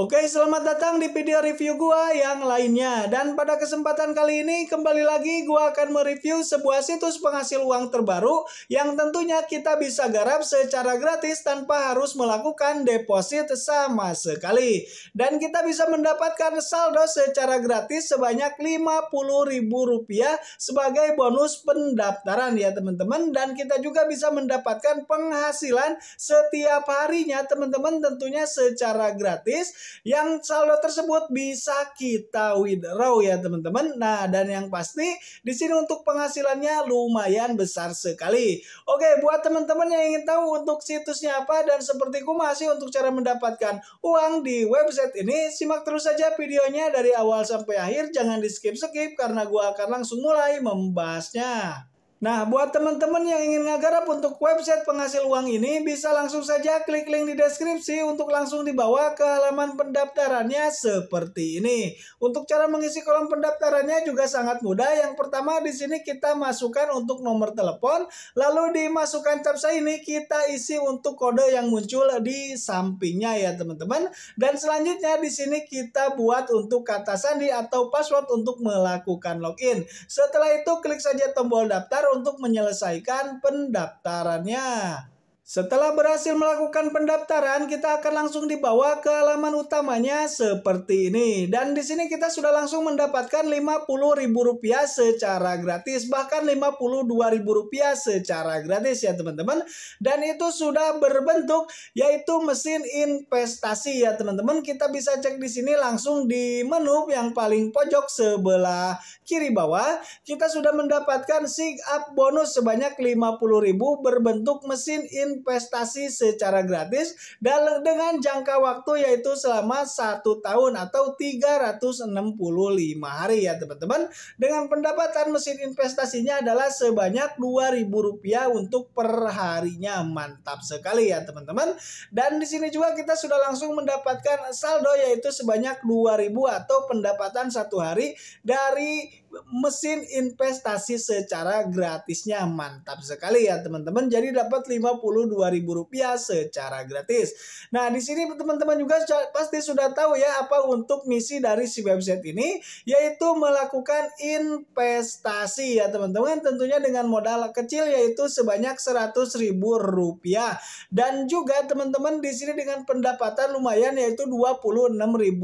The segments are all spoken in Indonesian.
Oke, selamat datang di video review gua yang lainnya. Dan pada kesempatan kali ini kembali lagi gua akan mereview sebuah situs penghasil uang terbaru yang tentunya kita bisa garap secara gratis tanpa harus melakukan deposit sama sekali. Dan kita bisa mendapatkan saldo secara gratis sebanyak Rp50.000 sebagai bonus pendaftaran ya teman-teman dan kita juga bisa mendapatkan penghasilan setiap harinya teman-teman tentunya secara gratis yang saldo tersebut bisa kita withdraw ya teman-teman. Nah, dan yang pasti di sini untuk penghasilannya lumayan besar sekali. Oke, buat teman-teman yang ingin tahu untuk situsnya apa dan seperti masih untuk cara mendapatkan uang di website ini, simak terus saja videonya dari awal sampai akhir. Jangan di skip-skip karena gue akan langsung mulai membahasnya. Nah, buat teman-teman yang ingin ngagarap untuk website penghasil uang ini, bisa langsung saja klik link di deskripsi untuk langsung dibawa ke halaman pendaftarannya seperti ini. Untuk cara mengisi kolom pendaftarannya juga sangat mudah. Yang pertama di sini kita masukkan untuk nomor telepon, lalu dimasukkan capsa ini kita isi untuk kode yang muncul di sampingnya ya teman-teman. Dan selanjutnya di sini kita buat untuk kata sandi atau password untuk melakukan login. Setelah itu klik saja tombol daftar untuk menyelesaikan pendaftarannya. Setelah berhasil melakukan pendaftaran, kita akan langsung dibawa ke halaman utamanya seperti ini. Dan di sini kita sudah langsung mendapatkan Rp50.000 secara gratis, bahkan Rp52.000 secara gratis ya teman-teman. Dan itu sudah berbentuk yaitu mesin investasi ya teman-teman. Kita bisa cek di sini langsung di menu yang paling pojok sebelah kiri bawah. Kita sudah mendapatkan sig up bonus sebanyak Rp50.000 berbentuk mesin investasi investasi secara gratis dan dengan jangka waktu yaitu selama satu tahun atau 365 hari ya teman-teman. Dengan pendapatan mesin investasinya adalah sebanyak Rp2.000 untuk perharinya. Mantap sekali ya teman-teman. Dan di sini juga kita sudah langsung mendapatkan saldo yaitu sebanyak 2000 atau pendapatan satu hari dari mesin investasi secara gratisnya mantap sekali ya teman-teman jadi dapat Rp52.000 secara gratis nah di sini teman-teman juga pasti sudah tahu ya apa untuk misi dari si website ini yaitu melakukan investasi ya teman-teman tentunya dengan modal kecil yaitu sebanyak Rp100.000 dan juga teman-teman di sini dengan pendapatan lumayan yaitu Rp26.000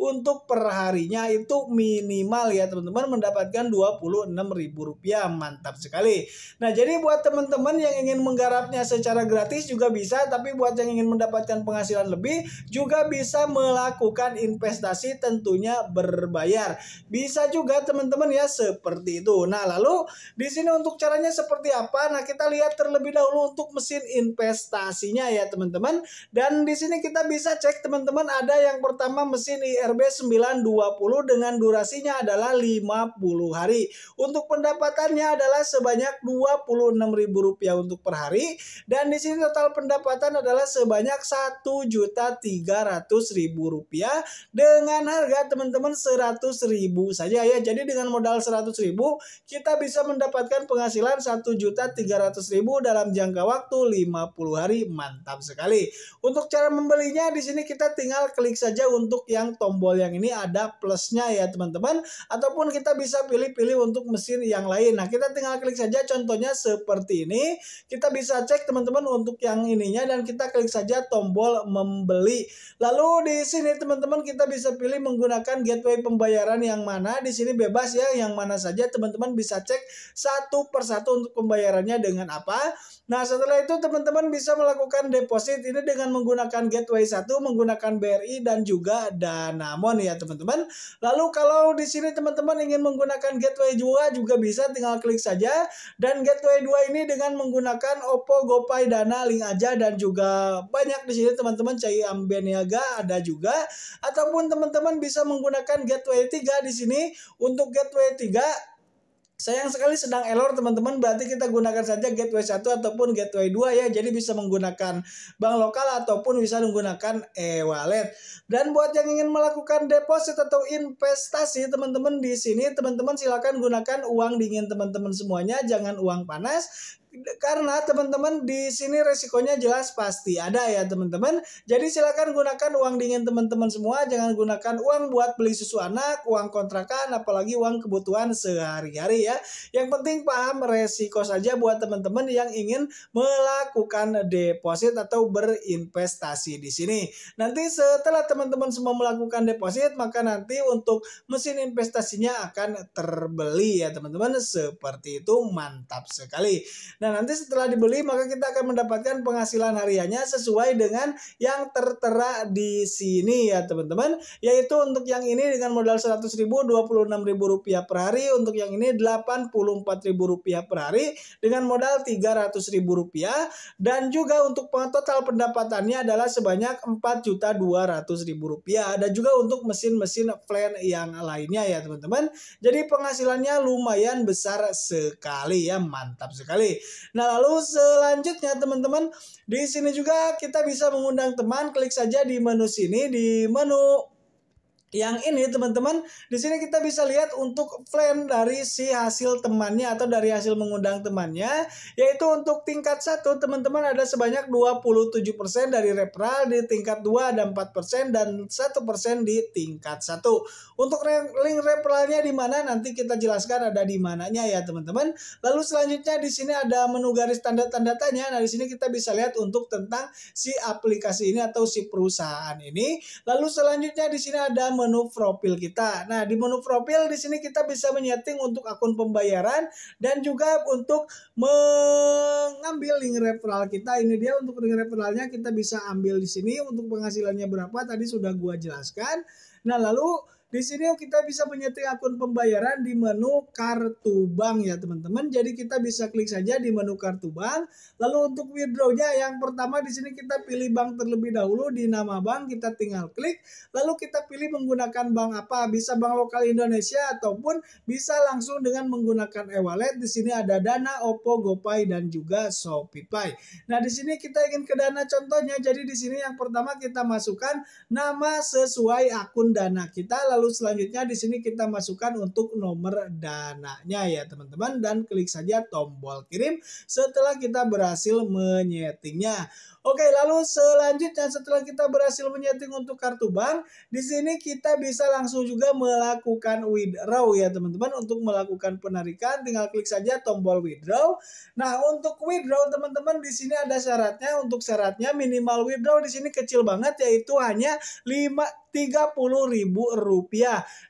untuk perharinya itu minimal ya teman-teman teman-teman mendapatkan Rp26.000. Mantap sekali. Nah, jadi buat teman-teman yang ingin menggarapnya secara gratis juga bisa, tapi buat yang ingin mendapatkan penghasilan lebih juga bisa melakukan investasi tentunya berbayar. Bisa juga teman-teman ya seperti itu. Nah, lalu di sini untuk caranya seperti apa? Nah, kita lihat terlebih dahulu untuk mesin investasinya ya, teman-teman. Dan di sini kita bisa cek teman-teman ada yang pertama mesin IRB 920 dengan durasinya adalah 5 50 hari. Untuk pendapatannya adalah sebanyak Rp26.000 untuk per hari dan di sini total pendapatan adalah sebanyak Rp1.300.000 dengan harga teman-teman Rp100.000 saja ya. Jadi dengan modal Rp100.000 kita bisa mendapatkan penghasilan Rp1.300.000 dalam jangka waktu 50 hari. Mantap sekali. Untuk cara membelinya di sini kita tinggal klik saja untuk yang tombol yang ini ada plusnya ya teman-teman ataupun ataupun kita bisa pilih-pilih untuk mesin yang lain. Nah, kita tinggal klik saja contohnya seperti ini. Kita bisa cek teman-teman untuk yang ininya dan kita klik saja tombol membeli. Lalu di sini teman-teman kita bisa pilih menggunakan gateway pembayaran yang mana. Di sini bebas ya yang mana saja teman-teman bisa cek satu persatu untuk pembayarannya dengan apa. Nah, setelah itu teman-teman bisa melakukan deposit ini dengan menggunakan gateway 1, menggunakan BRI dan juga Danamon ya teman-teman. Lalu kalau di sini teman-teman teman-teman ingin menggunakan Gateway 2 juga bisa tinggal klik saja. Dan Gateway 2 ini dengan menggunakan Oppo, GoPay, Dana, Link aja dan juga banyak di sini teman-teman Cai Ambeniaga ada juga. Ataupun teman-teman bisa menggunakan Gateway 3 di sini. Untuk Gateway 3 Sayang sekali sedang error teman-teman, berarti kita gunakan saja gateway 1 ataupun gateway 2 ya. Jadi bisa menggunakan bank lokal ataupun bisa menggunakan e-wallet. Dan buat yang ingin melakukan deposit atau investasi teman-teman di sini, teman-teman silahkan gunakan uang dingin teman-teman semuanya, jangan uang panas karena teman-teman di sini resikonya jelas pasti ada ya teman-teman. Jadi silakan gunakan uang dingin teman-teman semua, jangan gunakan uang buat beli susu anak, uang kontrakan, apalagi uang kebutuhan sehari-hari ya. Yang penting paham resiko saja buat teman-teman yang ingin melakukan deposit atau berinvestasi di sini. Nanti setelah teman-teman semua melakukan deposit, maka nanti untuk mesin investasinya akan terbeli ya teman-teman. Seperti itu mantap sekali. Nah, Nah, nanti setelah dibeli maka kita akan mendapatkan penghasilan hariannya sesuai dengan yang tertera di sini ya, teman-teman. Yaitu untuk yang ini dengan modal 100.000 Rp26.000 per hari, untuk yang ini Rp84.000 per hari dengan modal Rp300.000 dan juga untuk total pendapatannya adalah sebanyak Rp4.200.000 dan juga untuk mesin-mesin plan yang lainnya ya, teman-teman. Jadi penghasilannya lumayan besar sekali ya, mantap sekali. Nah, lalu selanjutnya teman-teman, di sini juga kita bisa mengundang teman, klik saja di menu sini di menu yang ini teman-teman di sini kita bisa lihat untuk flame dari si hasil temannya atau dari hasil mengundang temannya yaitu untuk tingkat satu teman-teman ada sebanyak 27% dari referral di tingkat 2 ada 4% dan 1% di tingkat satu untuk link referralnya di mana nanti kita jelaskan ada di mananya ya teman-teman lalu selanjutnya di sini ada menu garis tanda-tanda tanya nah di sini kita bisa lihat untuk tentang si aplikasi ini atau si perusahaan ini lalu selanjutnya di sini ada menu profil kita. Nah, di menu profil di sini kita bisa menyeting untuk akun pembayaran dan juga untuk mengambil link referral kita. Ini dia untuk link referralnya kita bisa ambil di sini untuk penghasilannya berapa tadi sudah gua jelaskan. Nah, lalu di sini kita bisa menyeting akun pembayaran di menu kartu bank ya teman-teman. Jadi kita bisa klik saja di menu kartu bank. Lalu untuk withdrawnya yang pertama di sini kita pilih bank terlebih dahulu di nama bank kita tinggal klik. Lalu kita pilih menggunakan bank apa? Bisa bank lokal Indonesia ataupun bisa langsung dengan menggunakan e-wallet. Di sini ada Dana, Oppo, GoPay dan juga Shopeepay. Nah, di sini kita ingin ke Dana contohnya. Jadi di sini yang pertama kita masukkan nama sesuai akun Dana kita lalu selanjutnya di sini kita masukkan untuk nomor dananya ya teman-teman dan klik saja tombol kirim setelah kita berhasil menyetingnya. Oke, lalu selanjutnya setelah kita berhasil menyeting untuk kartu bank, di sini kita bisa langsung juga melakukan withdraw ya teman-teman. Untuk melakukan penarikan, tinggal klik saja tombol withdraw. Nah, untuk withdraw teman-teman di sini ada syaratnya. Untuk syaratnya minimal withdraw di sini kecil banget yaitu hanya 5 Rp30.000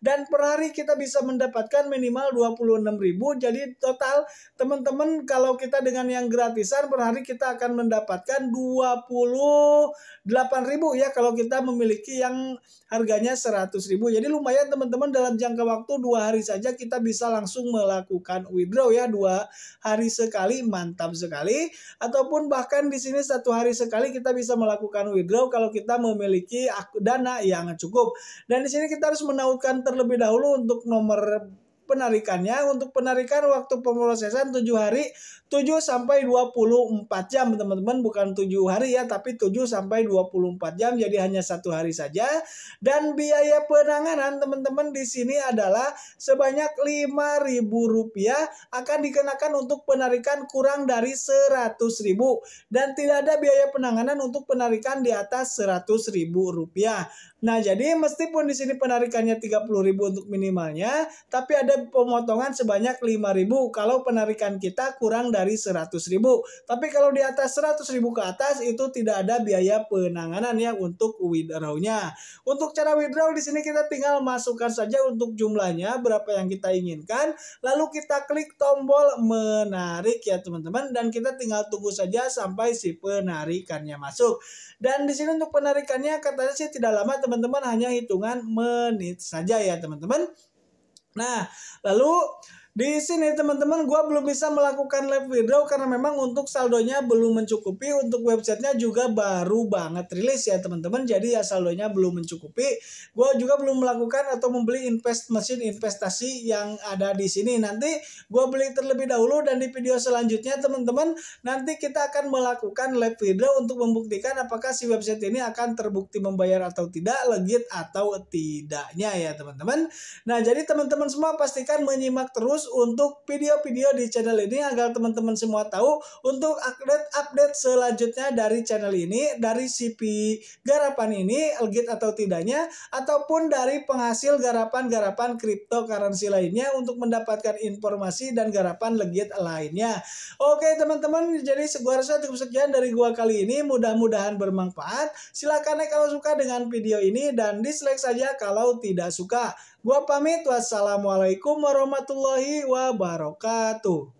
dan per hari kita bisa mendapatkan minimal 26.000 jadi total teman-teman kalau kita dengan yang gratisan per hari kita akan mendapatkan 28.000 ya kalau kita memiliki yang harganya 100.000. Jadi lumayan teman-teman dalam jangka waktu dua hari saja kita bisa langsung melakukan withdraw ya dua hari sekali mantap sekali ataupun bahkan di sini satu hari sekali kita bisa melakukan withdraw kalau kita memiliki dana yang cukup. Dan di sini kita harus menautkan terlebih dahulu untuk nomor penarikannya untuk penarikan waktu pemrosesan 7 hari 7 sampai 24 jam teman-teman bukan 7 hari ya tapi 7 sampai 24 jam jadi hanya satu hari saja dan biaya penanganan teman-teman di sini adalah sebanyak Rp5.000 akan dikenakan untuk penarikan kurang dari 100.000 dan tidak ada biaya penanganan untuk penarikan di atas Rp100.000. Nah, jadi meskipun di sini penarikannya 30.000 untuk minimalnya tapi ada ada pemotongan sebanyak 5000 kalau penarikan kita kurang dari 100.000. Tapi kalau di atas 100.000 ke atas itu tidak ada biaya penanganan ya untuk withdrawnya Untuk cara withdraw di sini kita tinggal masukkan saja untuk jumlahnya berapa yang kita inginkan, lalu kita klik tombol menarik ya teman-teman dan kita tinggal tunggu saja sampai si penarikannya masuk. Dan di sini untuk penarikannya katanya sih tidak lama teman-teman hanya hitungan menit saja ya teman-teman. Nah, lalu di sini teman-teman gue belum bisa melakukan live withdraw karena memang untuk saldonya belum mencukupi Untuk websitenya juga baru banget rilis ya teman-teman Jadi ya saldonya belum mencukupi Gue juga belum melakukan atau membeli invest mesin investasi yang ada di sini Nanti gue beli terlebih dahulu dan di video selanjutnya teman-teman Nanti kita akan melakukan live withdraw untuk membuktikan apakah si website ini akan terbukti membayar atau tidak Legit atau tidaknya ya teman-teman Nah jadi teman-teman semua pastikan menyimak terus terus untuk video-video di channel ini agar teman-teman semua tahu untuk update-update selanjutnya dari channel ini, dari CP garapan ini, legit atau tidaknya, ataupun dari penghasil garapan-garapan cryptocurrency lainnya untuk mendapatkan informasi dan garapan legit lainnya. Oke teman-teman, jadi gua rasa cukup sekian dari gua kali ini, mudah-mudahan bermanfaat. Silahkan like kalau suka dengan video ini dan dislike saja kalau tidak suka. Gua pamit. Wassalamualaikum warahmatullahi wabarakatuh.